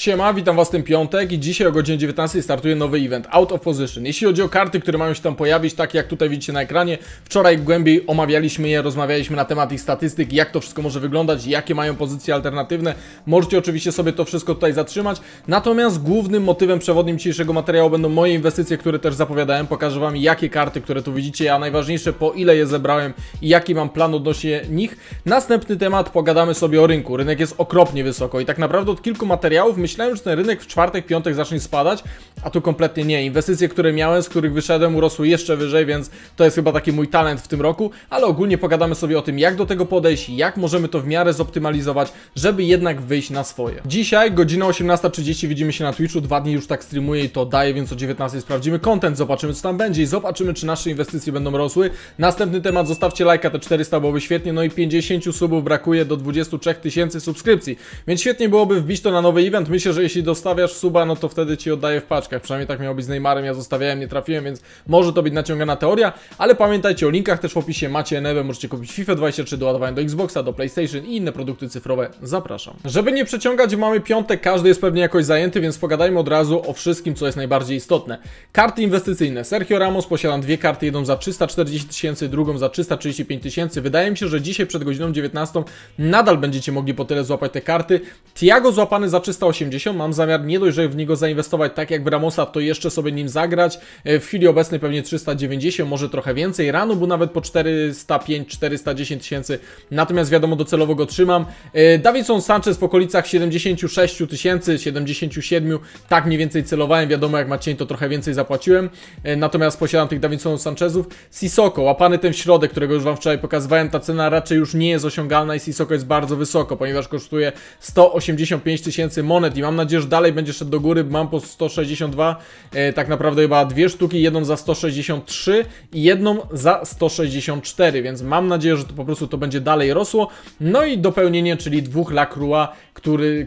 Siema, witam Was ten piątek i dzisiaj o godzinie 19 startuje nowy event Out of Position. Jeśli chodzi o karty, które mają się tam pojawić, tak jak tutaj widzicie na ekranie, wczoraj głębiej omawialiśmy je, rozmawialiśmy na temat ich statystyk, jak to wszystko może wyglądać, jakie mają pozycje alternatywne. Możecie oczywiście sobie to wszystko tutaj zatrzymać. Natomiast głównym motywem przewodnim dzisiejszego materiału będą moje inwestycje, które też zapowiadałem. Pokażę Wam jakie karty, które tu widzicie, a najważniejsze po ile je zebrałem i jaki mam plan odnośnie nich. Następny temat pogadamy sobie o rynku. Rynek jest okropnie wysoko i tak naprawdę od kilku materiałów myślałem, że ten rynek w czwartek, piątek zacznie spadać, a tu kompletnie nie. Inwestycje, które miałem, z których wyszedłem, urosły jeszcze wyżej, więc to jest chyba taki mój talent w tym roku, ale ogólnie pogadamy sobie o tym, jak do tego podejść, jak możemy to w miarę zoptymalizować, żeby jednak wyjść na swoje. Dzisiaj, godzina 18.30, widzimy się na Twitchu, dwa dni już tak streamuję i to daję, więc o 19 sprawdzimy content, zobaczymy co tam będzie i zobaczymy, czy nasze inwestycje będą rosły. Następny temat, zostawcie lajka, te 400 byłoby świetnie, no i 50 subów brakuje do 23 tysięcy subskrypcji, więc świetnie byłoby wbić to na nowy event, Myślę, że jeśli dostawiasz suba, no to wtedy ci oddaje w paczkach. Przynajmniej tak miało być z Neymarem, ja zostawiałem, nie trafiłem, więc może to być naciągana teoria. Ale pamiętajcie o linkach, też w opisie macie neve, możecie kupić FIFA 23, doładowanie do Xboxa, do PlayStation i inne produkty cyfrowe. Zapraszam. Żeby nie przeciągać, mamy piątek, każdy jest pewnie jakoś zajęty, więc pogadajmy od razu o wszystkim, co jest najbardziej istotne. Karty inwestycyjne. Sergio Ramos posiadam dwie karty, jedną za 340 tysięcy, drugą za 335 tysięcy. Wydaje mi się, że dzisiaj przed godziną 19 nadal będziecie mogli po tyle złapać te karty. Tiago złapany za 308 80. Mam zamiar nie dość, że w niego zainwestować tak jak w Ramosa, to jeszcze sobie nim zagrać. E, w chwili obecnej pewnie 390, może trochę więcej. Rano był nawet po 405, 410 tysięcy. Natomiast wiadomo, docelowo go trzymam. E, Davidson Sanchez w okolicach 76 tysięcy, 77. Tak mniej więcej celowałem. Wiadomo, jak macie to trochę więcej zapłaciłem. E, natomiast posiadam tych Davidson Sanchezów. Sisoko, łapany ten środek, którego już Wam wczoraj pokazywałem. Ta cena raczej już nie jest osiągalna i Sisoko jest bardzo wysoko, ponieważ kosztuje 185 tysięcy monet i mam nadzieję, że dalej będzie szedł do góry. Mam po 162, e, tak naprawdę chyba dwie sztuki, jedną za 163 i jedną za 164, więc mam nadzieję, że to po prostu to będzie dalej rosło. No i dopełnienie, czyli dwóch lakrua,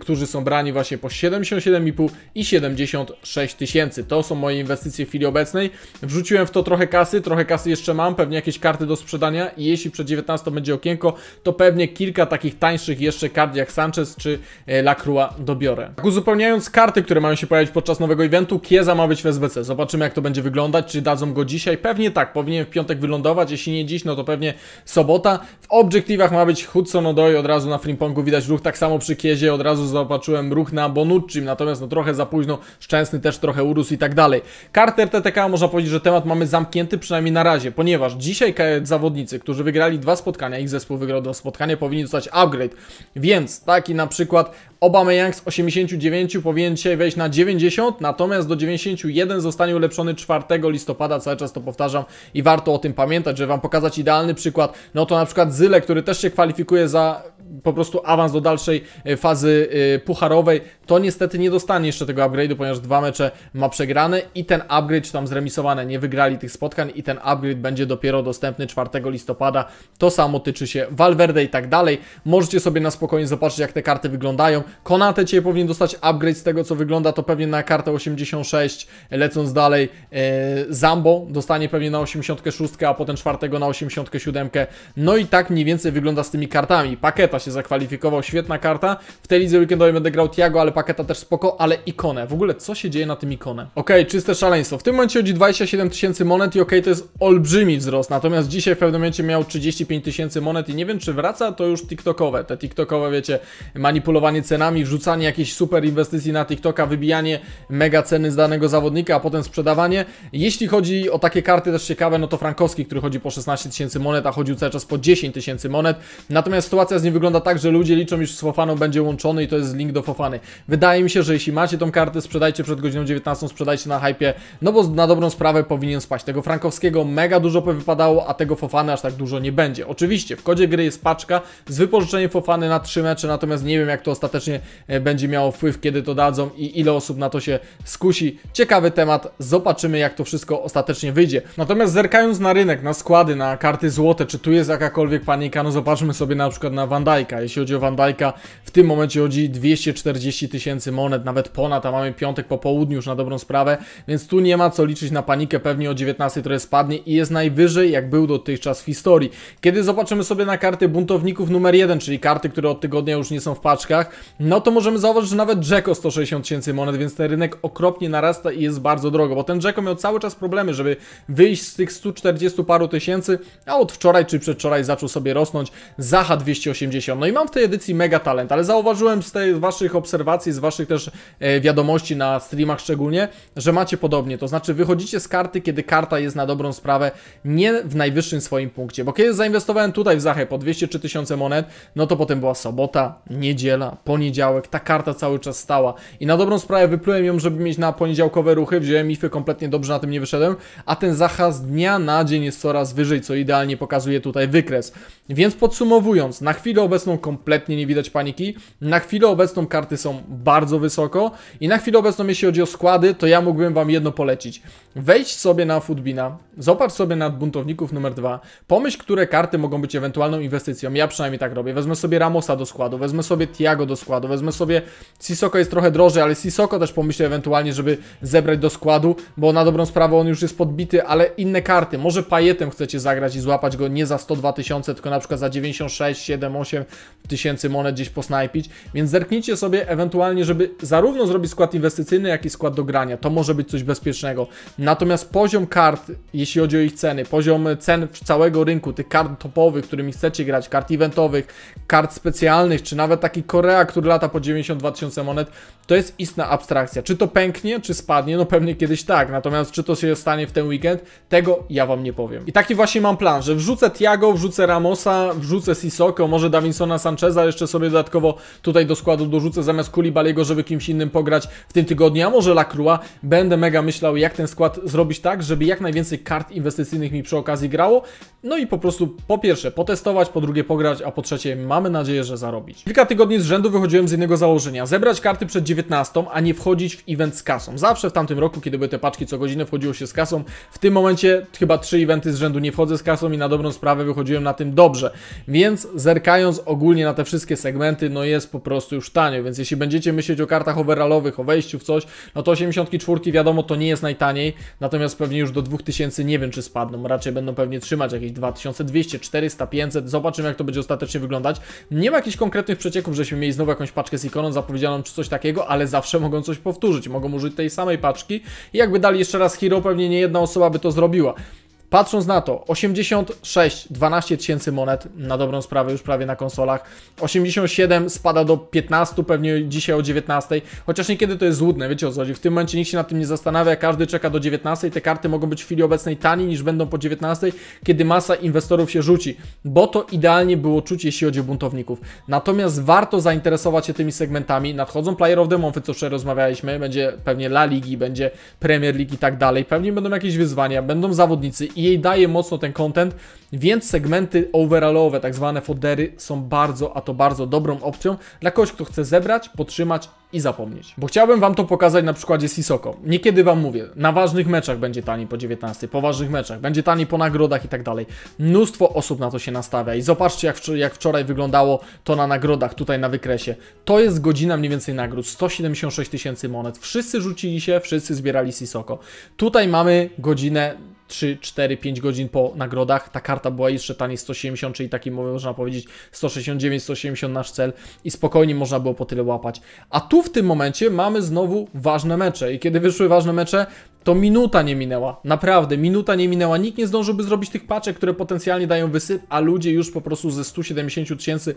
którzy są brani właśnie po 77,5 i 76 tysięcy. To są moje inwestycje w chwili obecnej. Wrzuciłem w to trochę kasy, trochę kasy jeszcze mam, pewnie jakieś karty do sprzedania i jeśli przed 19 będzie okienko, to pewnie kilka takich tańszych jeszcze kart jak Sanchez czy e, Lacroix dobiorę. Tak uzupełniając karty, które mają się pojawić podczas nowego eventu, Kieza ma być w SBC. Zobaczymy jak to będzie wyglądać, czy dadzą go dzisiaj. Pewnie tak, powinien w piątek wylądować, jeśli nie dziś, no to pewnie sobota. W obiektywach ma być Hudson Odoi, od razu na Frimpongu widać ruch, tak samo przy Kiezie od razu zobaczyłem ruch na Bonuccim, natomiast no trochę za późno, Szczęsny też trochę urósł i tak dalej. Karty RTTK można powiedzieć, że temat mamy zamknięty przynajmniej na razie, ponieważ dzisiaj e zawodnicy, którzy wygrali dwa spotkania, ich zespół wygrał dwa spotkania, powinni dostać upgrade, więc taki na przykład Aubameyang z 89 powinien dzisiaj wejść na 90, natomiast do 91 zostanie ulepszony 4 listopada, cały czas to powtarzam i warto o tym pamiętać, żeby Wam pokazać idealny przykład, no to na przykład Zyle, który też się kwalifikuje za po prostu awans do dalszej e, fazy e, pucharowej, to niestety nie dostanie jeszcze tego upgrade'u, ponieważ dwa mecze ma przegrane i ten upgrade, czy tam zremisowane, nie wygrali tych spotkań i ten upgrade będzie dopiero dostępny 4 listopada. To samo tyczy się Valverde i tak dalej. Możecie sobie na spokojnie zobaczyć, jak te karty wyglądają. Konate cię powinien dostać upgrade z tego co wygląda to pewnie na kartę 86 lecąc dalej e, Zambo dostanie pewnie na 86 a potem czwartego na 87 no i tak mniej więcej wygląda z tymi kartami Paketa się zakwalifikował, świetna karta w tej lidze weekendowej będę grał Tiago, ale Paketa też spoko, ale ikonę, w ogóle co się dzieje na tym ikonę? ok czyste szaleństwo, w tym momencie chodzi 27 tysięcy monet i ok to jest olbrzymi wzrost, natomiast dzisiaj w pewnym momencie miał 35 tysięcy monet i nie wiem czy wraca to już tiktokowe, te tiktokowe wiecie manipulowanie cenami cenami, wrzucanie jakiejś super inwestycji na TikToka, wybijanie mega ceny z danego zawodnika, a potem sprzedawanie. Jeśli chodzi o takie karty też ciekawe, no to Frankowski, który chodzi po 16 tysięcy monet, a chodził cały czas po 10 tysięcy monet. Natomiast sytuacja z nim wygląda tak, że ludzie liczą, iż z Fofaną będzie łączony i to jest link do Fofany. Wydaje mi się, że jeśli macie tą kartę, sprzedajcie przed godziną 19, sprzedajcie na hypie, no bo na dobrą sprawę powinien spać. Tego Frankowskiego mega dużo wypadało, a tego Fofany aż tak dużo nie będzie. Oczywiście w kodzie gry jest paczka z wypożyczeniem Fofany na 3 mecze, natomiast nie wiem jak to ostatecznie ostatecznie e, będzie miało wpływ, kiedy to dadzą i ile osób na to się skusi. Ciekawy temat, zobaczymy jak to wszystko ostatecznie wyjdzie. Natomiast zerkając na rynek, na składy, na karty złote, czy tu jest jakakolwiek panika, no zobaczmy sobie na przykład na Wandajka. Jeśli chodzi o Wandajka, w tym momencie chodzi 240 tysięcy monet, nawet ponad, a mamy piątek po południu już na dobrą sprawę, więc tu nie ma co liczyć na panikę, pewnie o 19 trochę spadnie i jest najwyżej jak był dotychczas w historii. Kiedy zobaczymy sobie na karty buntowników numer 1, czyli karty, które od tygodnia już nie są w paczkach, no to możemy zauważyć, że nawet Jacko 160 tysięcy monet, więc ten rynek okropnie narasta i jest bardzo drogo, bo ten Jacko miał cały czas problemy, żeby wyjść z tych 140 paru tysięcy, a od wczoraj czy przedwczoraj zaczął sobie rosnąć Zaha 280. No i mam w tej edycji mega talent, ale zauważyłem z tej waszych obserwacji, z waszych też e, wiadomości na streamach szczególnie, że macie podobnie, to znaczy wychodzicie z karty, kiedy karta jest na dobrą sprawę, nie w najwyższym swoim punkcie, bo kiedy zainwestowałem tutaj w Zachę po czy 1000 monet, no to potem była sobota, niedziela, poniedziałek, poniedziałek, ta karta cały czas stała. I na dobrą sprawę wyplułem ją, żeby mieć na poniedziałkowe ruchy, wziąłem ify, kompletnie dobrze na tym nie wyszedłem, a ten zachaz dnia na dzień jest coraz wyżej, co idealnie pokazuje tutaj wykres. Więc podsumowując, na chwilę obecną kompletnie nie widać paniki, na chwilę obecną karty są bardzo wysoko i na chwilę obecną jeśli chodzi o składy, to ja mógłbym Wam jedno polecić. Wejdź sobie na Foodbina, zobacz sobie nad buntowników numer dwa, pomyśl, które karty mogą być ewentualną inwestycją, ja przynajmniej tak robię, wezmę sobie Ramosa do składu, wezmę sobie Tiago do składu, składu. Wezmę sobie, Sisoko jest trochę drożej, ale Sisoko też pomyślę ewentualnie, żeby zebrać do składu, bo na dobrą sprawę on już jest podbity, ale inne karty, może pajetem chcecie zagrać i złapać go nie za 102 tysiące, tylko na przykład za 96, 7, 8 tysięcy monet gdzieś posnajpić, więc zerknijcie sobie ewentualnie, żeby zarówno zrobić skład inwestycyjny, jak i skład do grania, to może być coś bezpiecznego. Natomiast poziom kart, jeśli chodzi o ich ceny, poziom cen całego rynku, tych kart topowych, którymi chcecie grać, kart eventowych, kart specjalnych, czy nawet taki Korea, który lata po 92 tysiące monet, to jest istna abstrakcja. Czy to pęknie, czy spadnie? No pewnie kiedyś tak, natomiast czy to się stanie w ten weekend, tego ja wam nie powiem. I taki właśnie mam plan, że wrzucę Tiago, wrzucę Ramosa, wrzucę Sisoko, może Davinsona Sancheza jeszcze sobie dodatkowo tutaj do składu dorzucę zamiast Kulibaliego, żeby kimś innym pograć w tym tygodniu, a może Lacroix. Będę mega myślał, jak ten skład zrobić tak, żeby jak najwięcej kart inwestycyjnych mi przy okazji grało, no i po prostu po pierwsze potestować, po drugie pograć, a po trzecie mamy nadzieję, że zarobić. Kilka tygodni z rzędu wychodzi wychodziłem z jednego założenia. Zebrać karty przed 19, a nie wchodzić w event z kasą. Zawsze w tamtym roku, kiedy były te paczki co godzinę, wchodziło się z kasą. W tym momencie chyba trzy eventy z rzędu nie wchodzę z kasą i na dobrą sprawę wychodziłem na tym dobrze. Więc zerkając ogólnie na te wszystkie segmenty, no jest po prostu już tanio. Więc jeśli będziecie myśleć o kartach overallowych, o wejściu w coś, no to 84 wiadomo, to nie jest najtaniej. Natomiast pewnie już do 2000 nie wiem, czy spadną. Raczej będą pewnie trzymać jakieś 2200, 400, 500. Zobaczymy, jak to będzie ostatecznie wyglądać. Nie ma jakichś konkretnych przecieków, żeśmy mieli znowu jakąś jakąś paczkę z ikoną zapowiedzianą czy coś takiego, ale zawsze mogą coś powtórzyć, mogą użyć tej samej paczki i jakby dali jeszcze raz Hero, pewnie nie jedna osoba by to zrobiła. Patrząc na to, 86, 12 tysięcy monet na dobrą sprawę już prawie na konsolach, 87 spada do 15, pewnie dzisiaj o 19, chociaż niekiedy to jest złudne, wiecie o co chodzi, w tym momencie nikt się nad tym nie zastanawia, każdy czeka do 19, te karty mogą być w chwili obecnej taniej niż będą po 19, kiedy masa inwestorów się rzuci, bo to idealnie było czuć jeśli chodzi o buntowników. Natomiast warto zainteresować się tymi segmentami, nadchodzą Player of the Month, co wczoraj rozmawialiśmy, będzie pewnie La Ligi, będzie Premier League i tak dalej, pewnie będą jakieś wyzwania, będą zawodnicy i jej daje mocno ten content, więc segmenty overallowe, tak zwane fodery są bardzo, a to bardzo dobrą opcją dla kogoś, kto chce zebrać, podtrzymać i zapomnieć. Bo chciałbym Wam to pokazać na przykładzie Sisoko. Niekiedy Wam mówię, na ważnych meczach będzie tani po 19, po ważnych meczach, będzie tani po nagrodach i tak dalej. Mnóstwo osób na to się nastawia i zobaczcie jak, wczor jak wczoraj wyglądało to na nagrodach tutaj na wykresie. To jest godzina mniej więcej nagród, 176 tysięcy monet. Wszyscy rzucili się, wszyscy zbierali Sisoko. Tutaj mamy godzinę 3, 4, 5 godzin po nagrodach. Ta karta była jeszcze taniej 170, czyli taki można powiedzieć 169, 170 nasz cel i spokojnie można było po tyle łapać. A tu w tym momencie mamy znowu ważne mecze i kiedy wyszły ważne mecze, to minuta nie minęła. Naprawdę, minuta nie minęła. Nikt nie zdążyłby zrobić tych paczek, które potencjalnie dają wysyp, a ludzie już po prostu ze 170 tysięcy,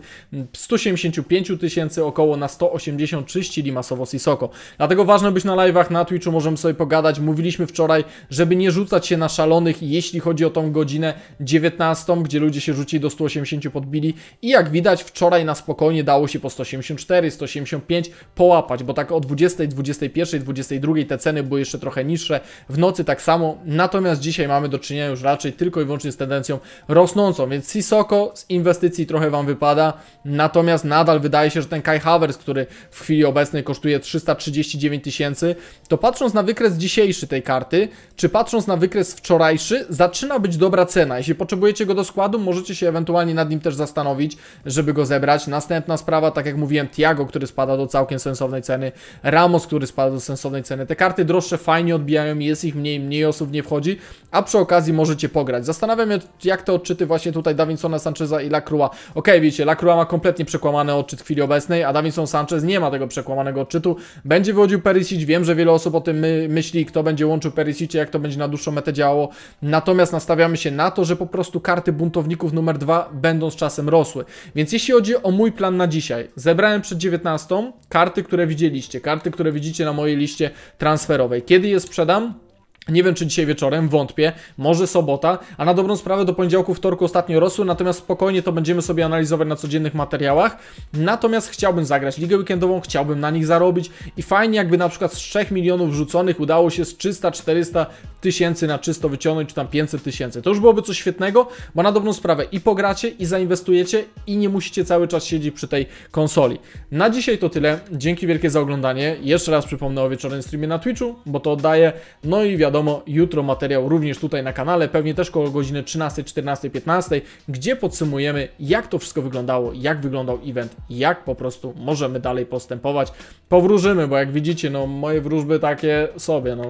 175 tysięcy około na 180 czyścili masowo Sisoko. Dlatego ważne być na live'ach, na Twitchu możemy sobie pogadać. Mówiliśmy wczoraj, żeby nie rzucać się na szalonych, jeśli chodzi o tą godzinę 19, gdzie ludzie się rzucili do 180 podbili i jak widać wczoraj na spokojnie dało się po 184, 185 połapać, bo tak o 20, 21, 22 te ceny były jeszcze trochę niższe, ale w nocy tak samo. Natomiast dzisiaj mamy do czynienia już raczej tylko i wyłącznie z tendencją rosnącą, więc Sisoko z inwestycji trochę Wam wypada, natomiast nadal wydaje się, że ten Kai Havers, który w chwili obecnej kosztuje 339 tysięcy, to patrząc na wykres dzisiejszy tej karty, czy patrząc na wykres wczorajszy, zaczyna być dobra cena. Jeśli potrzebujecie go do składu, możecie się ewentualnie nad nim też zastanowić, żeby go zebrać. Następna sprawa, tak jak mówiłem, Tiago, który spada do całkiem sensownej ceny, Ramos, który spada do sensownej ceny. Te karty droższe fajnie odbijają zaczynają i jest ich mniej, mniej osób nie wchodzi, a przy okazji możecie pograć. Zastanawiam się, jak te odczyty właśnie tutaj Davinsona, Sancheza i Lacroix. Ok, wiecie, Lacroix ma kompletnie przekłamany odczyt w chwili obecnej, a Davinson Sanchez nie ma tego przekłamanego odczytu. Będzie wychodził Perisic, wiem, że wiele osób o tym my, myśli, kto będzie łączył Perisicie, jak to będzie na dłuższą metę działo. Natomiast nastawiamy się na to, że po prostu karty buntowników numer dwa będą z czasem rosły. Więc jeśli chodzi o mój plan na dzisiaj, zebrałem przed 19 karty, które widzieliście, karty, które widzicie na mojej liście transferowej. Kiedy je sprzedam? Adam Nie wiem, czy dzisiaj wieczorem, wątpię, może sobota, a na dobrą sprawę do poniedziałku, wtorku ostatnio rosły, natomiast spokojnie to będziemy sobie analizować na codziennych materiałach. Natomiast chciałbym zagrać ligę weekendową, chciałbym na nich zarobić i fajnie jakby na przykład z 3 milionów rzuconych udało się z 300-400 tysięcy na czysto wyciągnąć, czy tam 500 tysięcy. To już byłoby coś świetnego, bo na dobrą sprawę i pogracie, i zainwestujecie, i nie musicie cały czas siedzieć przy tej konsoli. Na dzisiaj to tyle, dzięki wielkie za oglądanie, jeszcze raz przypomnę o wieczornym streamie na Twitchu, bo to oddaję, no i wiadomo, wiadomo, jutro materiał również tutaj na kanale, pewnie też koło godziny 13, 14, 15, gdzie podsumujemy, jak to wszystko wyglądało, jak wyglądał event, jak po prostu możemy dalej postępować. Powróżymy, bo jak widzicie, no moje wróżby takie sobie, no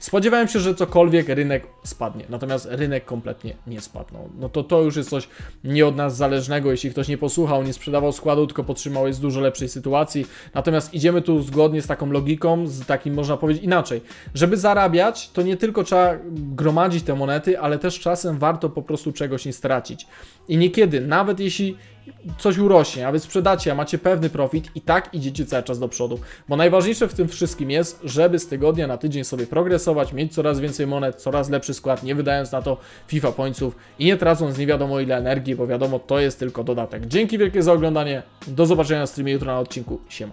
spodziewałem się, że cokolwiek rynek spadnie, natomiast rynek kompletnie nie spadł. No, no to to już jest coś nie od nas zależnego, jeśli ktoś nie posłuchał, nie sprzedawał składu, tylko potrzymał jest w dużo lepszej sytuacji. Natomiast idziemy tu zgodnie z taką logiką, z takim można powiedzieć inaczej. Żeby zarabiać, to nie tylko trzeba gromadzić te monety, ale też czasem warto po prostu czegoś nie stracić. I niekiedy, nawet jeśli coś urośnie, a wy sprzedacie, a macie pewny profit i tak idziecie cały czas do przodu. Bo najważniejsze w tym wszystkim jest, żeby z tygodnia na tydzień sobie progresować, mieć coraz więcej monet, coraz lepszy skład, nie wydając na to FIFA pońców i nie tracąc nie wiadomo ile energii, bo wiadomo to jest tylko dodatek. Dzięki wielkie za oglądanie, do zobaczenia na streamie jutro na odcinku, siema.